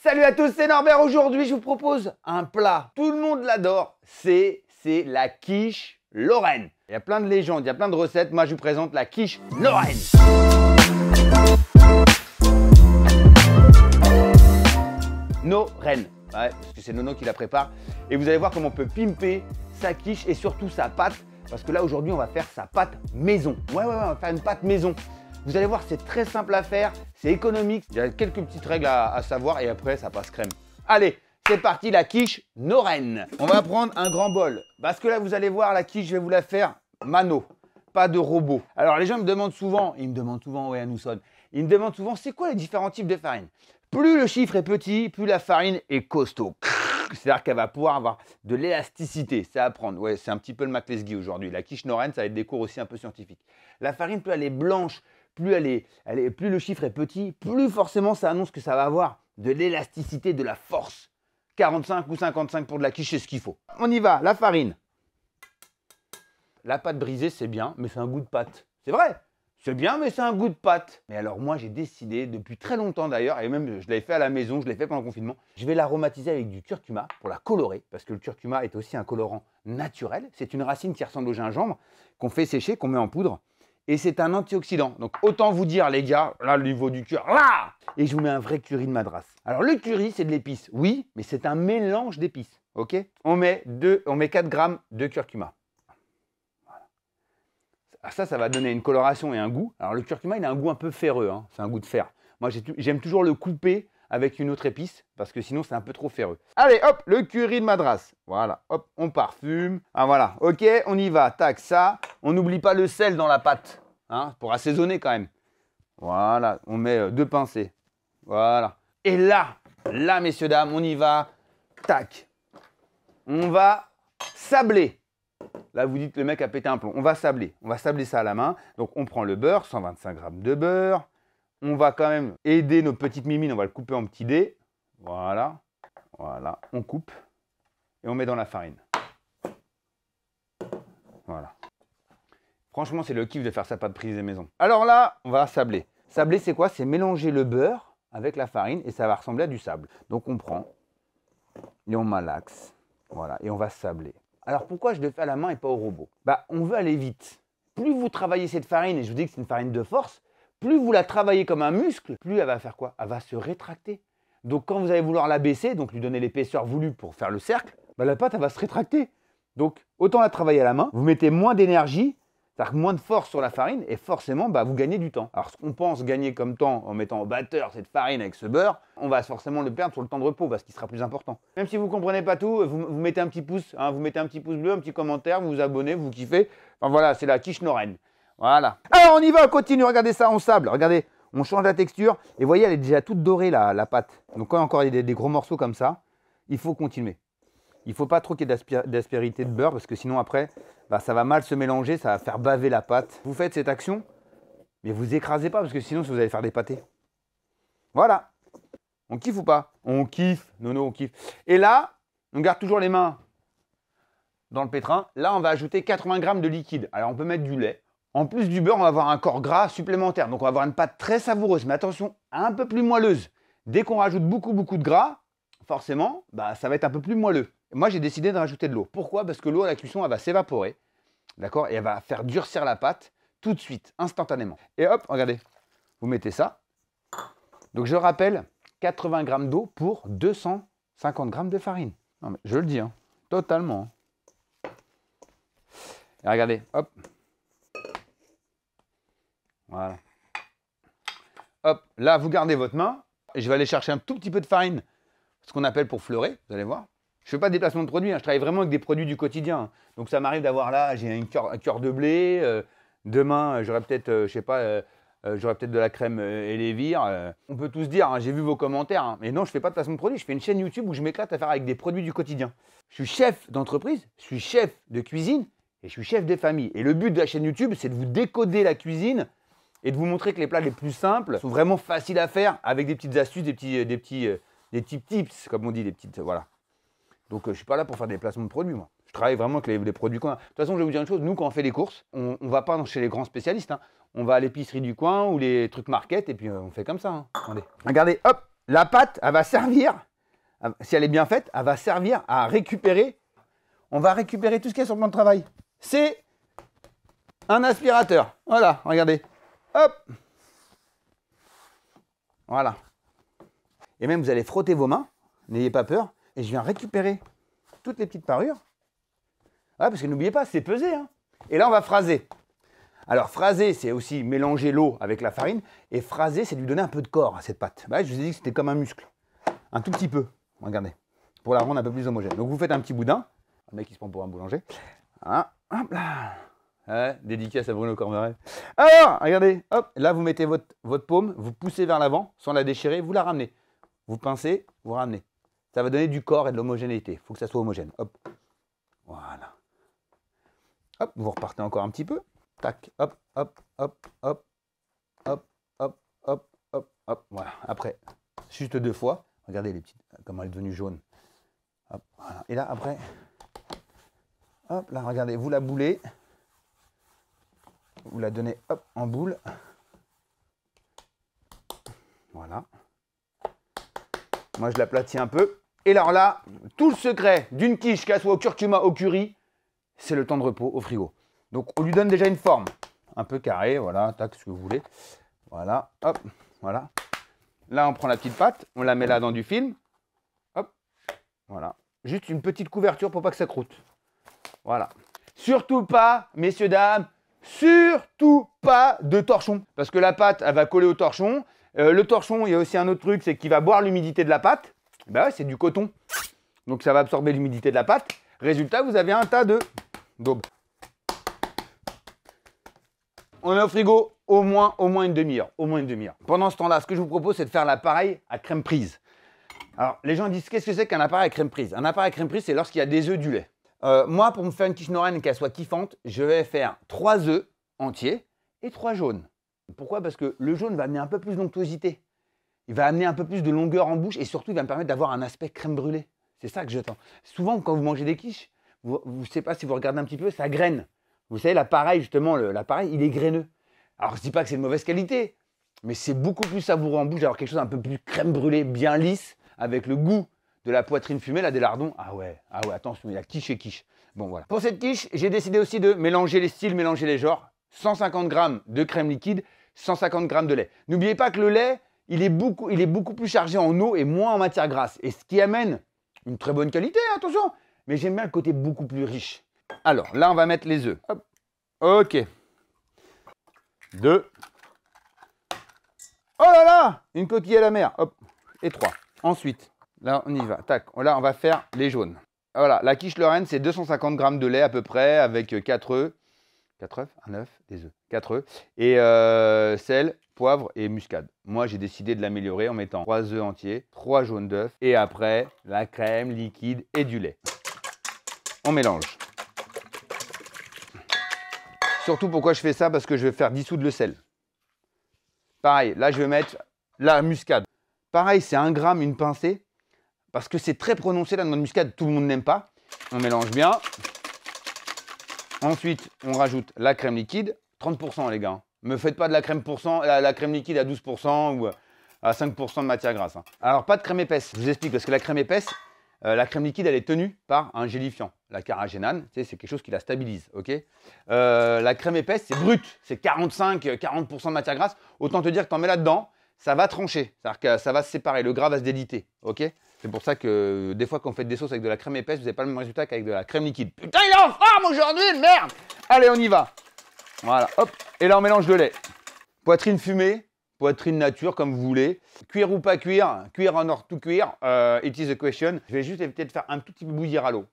Salut à tous, c'est Norbert. Aujourd'hui, je vous propose un plat. Tout le monde l'adore. C'est, c'est la quiche Lorraine. Il y a plein de légendes, il y a plein de recettes. Moi, je vous présente la quiche Lorraine. Lorraine. Ouais, parce que c'est Nono qui la prépare. Et vous allez voir comment on peut pimper sa quiche et surtout sa pâte. Parce que là, aujourd'hui, on va faire sa pâte maison. Ouais, ouais, ouais, on va faire une pâte maison. Vous allez voir, c'est très simple à faire, c'est économique. Il y a quelques petites règles à, savoir et après, ça passe crème. Allez, c'est parti, la quiche norraine. On va prendre un grand bol. Parce que là, vous allez voir, la quiche, je vais vous la faire mano, pas de robot. Alors, les gens me demandent souvent, ils me demandent souvent, ouais, nous sonne, ils me demandent souvent, c'est quoi les différents types de farine Plus le chiffre est petit, plus la farine est costaud. C'est-à-dire qu'elle va pouvoir avoir de l'élasticité, c'est à apprendre. Ouais, c'est un petit peu le McLesguy aujourd'hui. La quiche norraine, ça va être des cours aussi un peu scientifiques. La farine, peut aller blanche, plus, elle est, plus le chiffre est petit, plus forcément ça annonce que ça va avoir de l'élasticité, de la force. 45 ou 55 pour de la quiche, c'est ce qu'il faut. On y va, la farine. La pâte brisée, c'est bien, mais c'est un goût de pâte. C'est vrai, c'est bien, mais c'est un goût de pâte. Mais alors moi, j'ai décidé, depuis très longtemps d'ailleurs, et même euh, je l'ai fait à la maison, je l'ai fait pendant le confinement, je vais l'aromatiser avec du curcuma pour la colorer, parce que le curcuma est aussi un colorant naturel. C'est une racine qui ressemble au gingembre, qu'on fait sécher, qu'on met en poudre et c'est un antioxydant. Donc autant vous dire les gars, là le niveau du cœur, là Et je vous mets un vrai curry de madras. Alors le curry c'est de l'épice, oui, mais c'est un mélange d'épices, ok on met, deux, on met 4 grammes de curcuma. Voilà. Ah, ça, ça va donner une coloration et un goût. Alors le curcuma il a un goût un peu ferreux, hein. c'est un goût de fer. Moi j'aime toujours le couper avec une autre épice, parce que sinon c'est un peu trop ferreux. Allez, hop, le curry de madras. Voilà, hop, on parfume. Ah voilà, ok, on y va, tac, ça. On n'oublie pas le sel dans la pâte, hein, pour assaisonner quand même. Voilà, on met euh, deux pincées. Voilà. Et là, là, messieurs, dames, on y va, tac. On va sabler. Là, vous dites, le mec a pété un plomb. On va sabler. On va sabler ça à la main. Donc, on prend le beurre, 125 g de beurre. On va quand même aider nos petites mimines, on va le couper en petits dés. Voilà, voilà, on coupe et on met dans la farine. Voilà. Franchement, c'est le kiff de faire pas de prise des maisons. Alors là, on va sabler. Sabler, c'est quoi C'est mélanger le beurre avec la farine et ça va ressembler à du sable. Donc on prend et on malaxe. Voilà, et on va sabler. Alors pourquoi je le fais à la main et pas au robot Bah, on veut aller vite. Plus vous travaillez cette farine, et je vous dis que c'est une farine de force, plus vous la travaillez comme un muscle, plus elle va faire quoi Elle va se rétracter. Donc quand vous allez vouloir la baisser, donc lui donner l'épaisseur voulue pour faire le cercle, bah, la pâte elle va se rétracter. Donc autant la travailler à la main, vous mettez moins d'énergie, cest à moins de force sur la farine, et forcément bah, vous gagnez du temps. Alors ce qu'on pense gagner comme temps en mettant au batteur cette farine avec ce beurre, on va forcément le perdre sur le temps de repos, parce qu'il sera plus important. Même si vous ne comprenez pas tout, vous, mettez un petit pouce, hein, vous mettez un petit pouce bleu, un petit commentaire, vous vous abonnez, vous kiffez. Enfin voilà, c'est la quiche noraine. Voilà. Alors on y va, on continue, regardez ça, on sable, regardez. On change la texture et vous voyez, elle est déjà toute dorée la, pâte. Donc quand encore il y a des, gros morceaux comme ça, il faut continuer. Il ne faut pas trop qu'il y ait d'aspérité de beurre parce que sinon après, bah, ça va mal se mélanger, ça va faire baver la pâte. Vous faites cette action, mais vous écrasez pas parce que sinon vous allez faire des pâtés. Voilà. On kiffe ou pas On kiffe. Non, non, on kiffe. Et là, on garde toujours les mains dans le pétrin. Là, on va ajouter 80 g de liquide. Alors on peut mettre du lait, en plus du beurre, on va avoir un corps gras supplémentaire. Donc on va avoir une pâte très savoureuse, mais attention, un peu plus moelleuse. Dès qu'on rajoute beaucoup, beaucoup de gras, forcément, bah, ça va être un peu plus moelleux. moi, j'ai décidé de rajouter de l'eau. Pourquoi Parce que l'eau à la cuisson, elle va s'évaporer. D'accord Et elle va faire durcir la pâte tout de suite, instantanément. Et hop, regardez, vous mettez ça. Donc je rappelle, 80 g d'eau pour 250 g de farine. Non mais je le dis, hein, totalement. Hein. Et regardez, hop, voilà. Hop, là, vous gardez votre main. Et je vais aller chercher un tout petit peu de farine, ce qu'on appelle pour fleurer, vous allez voir. Je ne fais pas de déplacement de produits, hein. je travaille vraiment avec des produits du quotidien. Donc ça m'arrive d'avoir là, j'ai un cœur de blé. Euh, demain, euh, j'aurai peut-être, euh, je sais pas, peut-être de la crème et les vires. on peut tous dire, hein, j'ai vu vos commentaires. Hein. Mais non, je ne fais pas de déplacement de produits, je fais une chaîne YouTube où je m'éclate à faire avec des produits du quotidien. Je suis chef d'entreprise, je suis chef de cuisine et je suis chef des familles. Et le but de la chaîne YouTube, c'est de vous décoder la cuisine et de vous montrer que les plats les plus simples sont vraiment faciles à faire avec des petites astuces, des petits, des petits, euh, des petits tips, comme on dit, des petites. Voilà. Donc euh, je ne suis pas là pour faire des placements de produits, moi. Je travaille vraiment avec les, les produits coin. De toute façon, je vais vous dire une chose, nous, quand on fait les courses, on ne va pas chez les grands spécialistes. Hein. On va à l'épicerie du coin ou les trucs market, et puis euh, on fait comme ça. Hein. Attendez. Regardez, hop, la pâte, elle va servir, si elle est bien faite, elle va servir à récupérer. On va récupérer tout ce qu'il y a sur le plan de travail. C'est un aspirateur. Voilà, regardez. Hop Voilà. Et même, vous allez frotter vos mains. N'ayez pas peur. Et je viens récupérer toutes les petites parures. Ouais, parce que n'oubliez pas, c'est pesé. Hein. Et là, on va phraser. Alors, phraser, c'est aussi mélanger l'eau avec la farine. Et phraser, c'est lui donner un peu de corps à cette pâte. Bah je vous ai dit que c'était comme un muscle. Un tout petit peu. Regardez. Pour la rendre un peu plus homogène. Donc, vous faites un petit boudin. Un mec qui se prend pour un boulanger. Hein, hop là. Ouais, dédicace à Bruno Cormeret. Alors, regardez, hop, là vous mettez votre, votre paume, vous poussez vers l'avant sans la déchirer, vous la ramenez. Vous pincez, vous ramenez. Ça va donner du corps et de l'homogénéité. Il faut que ça soit homogène. Hop. Voilà. Hop, vous repartez encore un petit peu. Tac, hop, hop, hop, hop, hop, hop, hop, hop, hop. Voilà. Après, juste deux fois. Regardez les petites, euh, comment elle est devenue jaune. Hop, voilà. Et là, après, hop, là, regardez, vous la boulez vous la donnez hop, en boule. Voilà. Moi, je l'aplatis un peu. Et alors là, tout le secret d'une quiche, qu'elle soit au curcuma, au curry, c'est le temps de repos au frigo. Donc, on lui donne déjà une forme. Un peu carré, voilà, tac, ce que vous voulez. Voilà, hop, voilà. Là, on prend la petite pâte, on la met là dans du film. Hop, voilà. Juste une petite couverture pour pas que ça croûte. Voilà. Surtout pas, messieurs, dames, Surtout pas de torchon, parce que la pâte, elle va coller au torchon. Euh, le torchon, il y a aussi un autre truc, c'est qu'il va boire l'humidité de la pâte. Bah, c'est du coton. Donc ça va absorber l'humidité de la pâte. Résultat, vous avez un tas de daubes. On a au frigo au moins, au moins une demi-heure, au moins une demi-heure. Pendant ce temps-là, ce que je vous propose, c'est de faire l'appareil à crème prise. Alors, les gens disent, qu'est-ce que c'est qu'un appareil à crème prise Un appareil à crème prise, c'est lorsqu'il y a des œufs du lait. Euh, moi, pour me faire une quiche noraine et qu'elle soit kiffante, je vais faire trois œufs entiers et trois jaunes. Pourquoi Parce que le jaune va amener un peu plus d'onctuosité. Il va amener un peu plus de longueur en bouche et surtout, il va me permettre d'avoir un aspect crème brûlée. C'est ça que j'attends. Souvent, quand vous mangez des quiches, vous ne savez pas si vous regardez un petit peu, ça graine. Vous savez, l'appareil, justement, l'appareil, il est graineux. Alors, je ne dis pas que c'est de mauvaise qualité, mais c'est beaucoup plus savoureux en bouche d'avoir quelque chose un peu plus crème brûlée, bien lisse, avec le goût de la poitrine fumée, là, des lardons. Ah ouais, ah ouais, attention, il y a quiche et quiche. Bon, voilà. Pour cette quiche, j'ai décidé aussi de mélanger les styles, mélanger les genres. 150 g de crème liquide, 150 grammes de lait. N'oubliez pas que le lait, il est, beaucoup, il est beaucoup plus chargé en eau et moins en matière grasse. Et ce qui amène une très bonne qualité, hein, attention. Mais j'aime bien le côté beaucoup plus riche. Alors, là, on va mettre les œufs. Hop. Ok. Deux. Oh là là Une coquille à la mer. Hop. Et trois. Ensuite, Là, on y va. Tac. Oh, là, on va faire les jaunes. Ah, voilà, la quiche Lorraine, c'est 250 grammes de lait à peu près, avec 4 euh, œufs. 4 œufs Un œuf Des œufs. 4 œufs. Et euh, sel, poivre et muscade. Moi, j'ai décidé de l'améliorer en mettant 3 œufs entiers, 3 jaunes d'œufs, et après, la crème liquide et du lait. On mélange. Surtout, pourquoi je fais ça Parce que je vais faire dissoudre le sel. Pareil, là, je vais mettre la muscade. Pareil, c'est 1 gramme, une pincée parce que c'est très prononcé la noix de muscade, tout le monde n'aime pas. On mélange bien. Ensuite, on rajoute la crème liquide, 30% les gars. Me faites pas de la crème, la, crème liquide à 12% ou à 5% de matière grasse. Hein. Alors pas de crème épaisse, je vous explique, parce que la crème épaisse, euh, la crème liquide, elle est tenue par un gélifiant. La caragénane, c'est quelque chose qui la stabilise, ok euh, La crème épaisse, c'est brut, c'est 45-40% euh, de matière grasse. Autant te dire que t'en mets là-dedans, ça va trancher, c'est-à-dire que ça va se séparer, le gras va se déliter, ok c'est pour ça que euh, des fois, quand vous faites des sauces avec de la crème épaisse, vous n'avez pas le même résultat qu'avec de la crème liquide. Putain, il est en forme aujourd'hui, merde Allez, on y va. Voilà, hop. Et là, on mélange le lait. Poitrine fumée, poitrine nature, comme vous voulez. Cuire ou pas cuire, cuire en or tout cuir, euh, it is a question. Je vais juste éviter de faire un tout petit peu bouillir à l'eau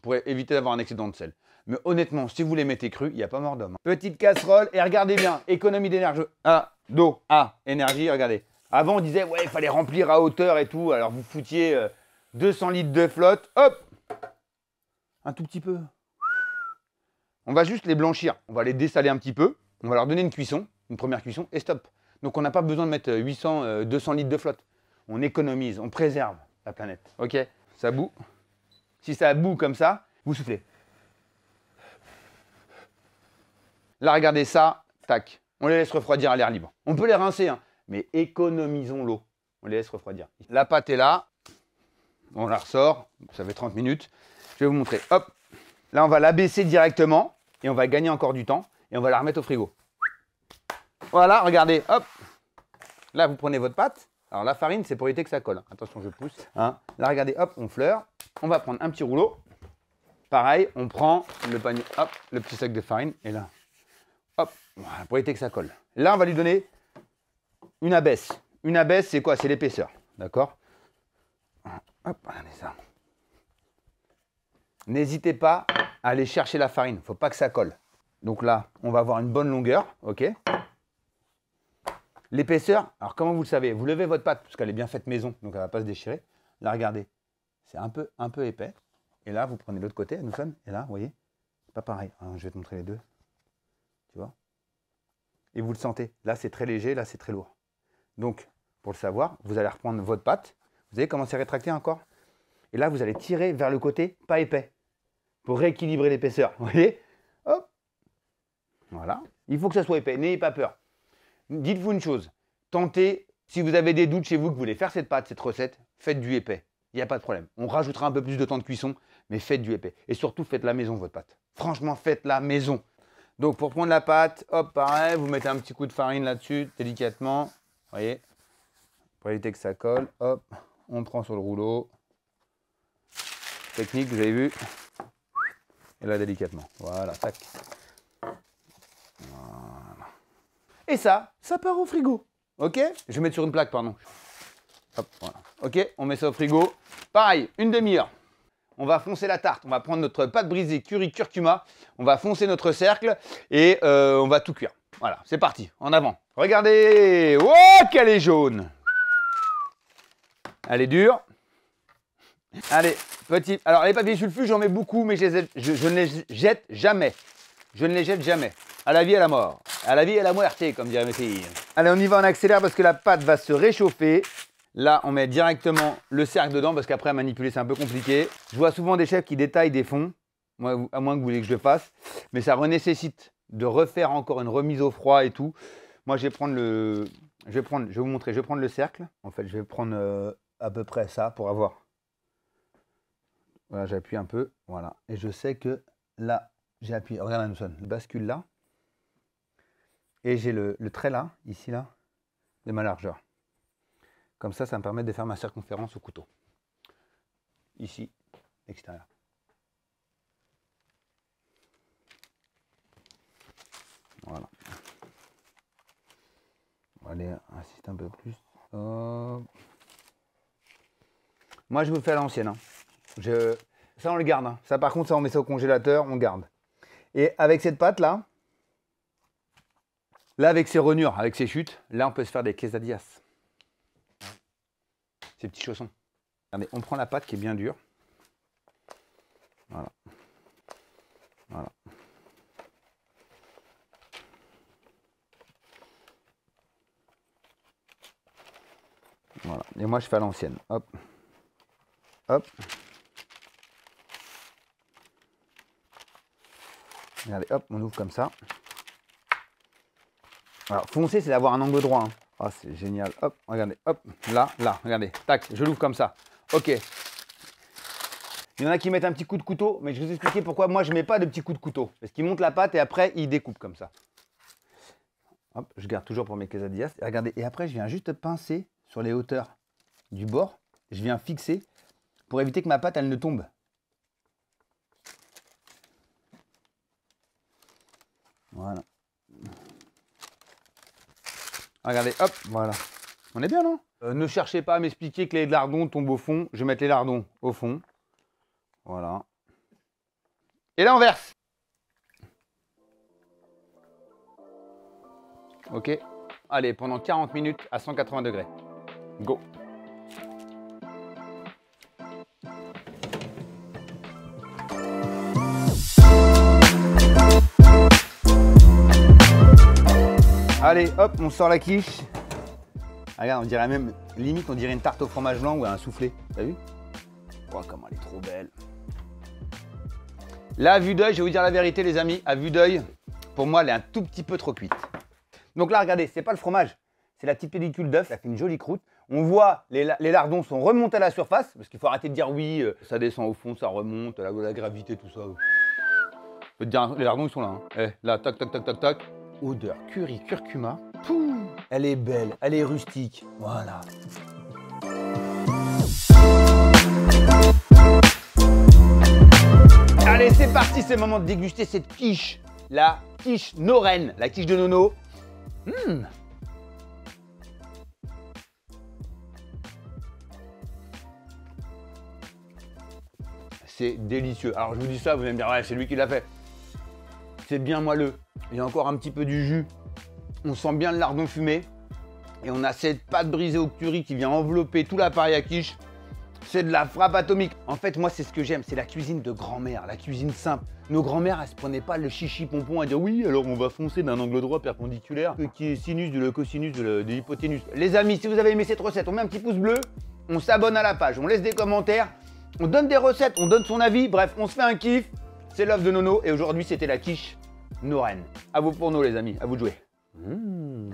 pour éviter d'avoir un excédent de sel. Mais honnêtement, si vous les mettez crus, il n'y a pas mort d'homme. Hein. Petite casserole, et regardez bien, économie d'énergie. Ah, d'eau, ah, énergie, regardez. Avant, on disait, ouais, il fallait remplir à hauteur et tout. Alors, vous foutiez 200 euh, litres de flotte. Hop Un tout petit peu. On va juste les blanchir. On va les dessaler un petit peu. On va leur donner une cuisson, une première cuisson, et stop. Donc, on n'a pas besoin de mettre 800, euh, 200 euh, litres de flotte. On économise, on préserve la planète. OK Ça boue. Si ça boue comme ça, vous soufflez. Là, regardez ça, tac. On les laisse refroidir à l'air libre. On peut les rincer, hein mais économisons l'eau. On les laisse refroidir. La pâte est là. On la ressort. Ça fait 30 minutes. Je vais vous montrer. Hop. Là, on va l'abaisser directement et on va gagner encore du temps et on va la remettre au frigo. Voilà, regardez. Hop. Là, vous prenez votre pâte. Alors, la farine, c'est pour éviter que ça colle. Attention, je pousse. Hein. Là, regardez. Hop, on fleure. On va prendre un petit rouleau. Pareil, on prend le panier. Hop, le petit sac de farine. Et là, hop, pour éviter que ça colle. Là, on va lui donner une abaisse. Une abaisse, c'est quoi C'est l'épaisseur. D'accord Hop, regardez ça. N'hésitez pas à aller chercher la farine. Il ne faut pas que ça colle. Donc là, on va avoir une bonne longueur. OK L'épaisseur, alors comment vous le savez Vous levez votre pâte, parce qu'elle est bien faite maison, donc elle ne va pas se déchirer. Là, regardez, c'est un peu, un peu épais. Et là, vous prenez l'autre côté, nous sommes, et là, vous voyez, c'est pas pareil. Hein, je vais te montrer les deux. Tu vois Et vous le sentez. Là, c'est très léger, là, c'est très lourd. Donc, pour le savoir, vous allez reprendre votre pâte. vous allez commencer à rétracter encore. Et là, vous allez tirer vers le côté pas épais pour rééquilibrer l'épaisseur. Vous voyez Hop Voilà. Il faut que ça soit épais, n'ayez pas peur. Dites-vous une chose, tentez, si vous avez des doutes chez vous que vous voulez faire cette pâte, cette recette, faites du épais. Il n'y a pas de problème. On rajoutera un peu plus de temps de cuisson, mais faites du épais. Et surtout, faites la maison votre pâte. Franchement, faites la maison. Donc pour prendre la pâte, hop, pareil, vous mettez un petit coup de farine là-dessus, délicatement voyez Pour éviter que ça colle, hop, on prend sur le rouleau. Technique, vous avez vu Et là, délicatement. Voilà, tac. Voilà. Et ça, ça part au frigo. Ok Je vais mettre sur une plaque, pardon. Hop, voilà. Ok, on met ça au frigo. Pareil, une demi-heure. On va foncer la tarte. On va prendre notre pâte brisée curry curcuma. On va foncer notre cercle et euh, on va tout cuire. Voilà, c'est parti, en avant. Regardez Oh, qu'elle est jaune Elle est dure. Allez, petit. Alors, les papiers sulfus, j'en mets beaucoup, mais je, les je, ne les jette jamais. Je ne les jette jamais. À la vie, et à la mort. À la vie, et à la moerté, comme dirait mes filles. Allez, on y va, en accélère parce que la pâte va se réchauffer. Là, on met directement le cercle dedans parce qu'après, à manipuler, c'est un peu compliqué. Je vois souvent des chefs qui détaillent des fonds, à moins que vous voulez que je le fasse, mais ça renécessite de refaire encore une remise au froid et tout. Moi, je vais prendre le... Je vais, prendre, je vous montrer, je vais prendre le cercle. En fait, je vais prendre euh, à peu près ça pour avoir. Voilà, j'appuie un peu. Voilà. Et je sais que là, j'ai appuyé. Regarde, la bascule là. Et j'ai le, le trait là, ici, là, de ma largeur. Comme ça, ça me permet de faire ma circonférence au couteau. Ici, extérieur. Voilà. On va un peu plus. Moi, je vous fais à l'ancienne. Hein. Je... Ça, on le garde. Hein. Ça, par contre, ça, on met ça au congélateur, on garde. Et avec cette pâte là, là, avec ses renures, avec ses chutes, là, on peut se faire des quesadillas. Ces petits chaussons. Regardez, on prend la pâte qui est bien dure. Voilà. Voilà. Et moi, je fais à l'ancienne. Hop. Hop. Regardez, hop, on ouvre comme ça. Alors, foncer, c'est d'avoir un angle droit. Hein. Ah, c'est génial. Hop, regardez. Hop, là, là, regardez. Tac, je l'ouvre comme ça. Ok. Il y en a qui mettent un petit coup de couteau, mais je vais vous expliquer pourquoi moi, je ne mets pas de petit coup de couteau. Parce qu'ils montent la pâte et après, ils découpent comme ça. Hop, je garde toujours pour mes quesadillas. Regardez, et après, je viens juste pincer sur les hauteurs du bord. Je viens fixer pour éviter que ma pâte elle ne tombe. Voilà. Regardez, hop, voilà. On est bien, non euh, Ne cherchez pas à m'expliquer que les lardons tombent au fond. Je vais mettre les lardons au fond. Voilà. Et là, on verse. Ok. Allez, pendant 40 minutes à 180 degrés. Go Allez, hop, on sort la quiche. Ah, regarde, on dirait même, limite, on dirait une tarte au fromage blanc ou un soufflé. T'as vu Oh, comment elle est trop belle. Là, à vue d'œil, je vais vous dire la vérité, les amis, à vue d'œil, pour moi, elle est un tout petit peu trop cuite. Donc là, regardez, c'est pas le fromage, c'est la petite pellicule d'œuf. ça fait une jolie croûte. On voit les, lardons sont remontés à la surface, parce qu'il faut arrêter de dire oui, euh, ça descend au fond, ça remonte, la, la gravité, tout ça. Je dire, les lardons, ils sont là. Hein. Eh, là, tac, tac, tac, tac, tac. Odeur curry, curcuma. Pouh elle est belle, elle est rustique. Voilà. Allez, c'est parti, c'est le moment de déguster cette quiche. La quiche Noren, la quiche de Nono. Mmh. c'est délicieux. Alors je vous dis ça, vous allez me dire, ouais, c'est lui qui l'a fait. C'est bien moelleux. Il y a encore un petit peu du jus. On sent bien le lardon fumé. Et on a cette pâte brisée au curry qui vient envelopper tout l'appareil à quiche. C'est de la frappe atomique. En fait, moi, c'est ce que j'aime. C'est la cuisine de grand-mère, la cuisine simple. Nos grand-mères, elles se prenaient pas le chichi pompon à dire oui, alors on va foncer d'un angle droit perpendiculaire euh, qui est sinus de le cosinus de l'hypoténuse. Les amis, si vous avez aimé cette recette, on met un petit pouce bleu, on s'abonne à la page, on laisse des commentaires. On donne des recettes, on donne son avis, bref, on se fait un kiff. C'est l'œuf de Nono et aujourd'hui c'était la quiche Noren. À vous pour nous les amis, à vous de jouer. Mmh.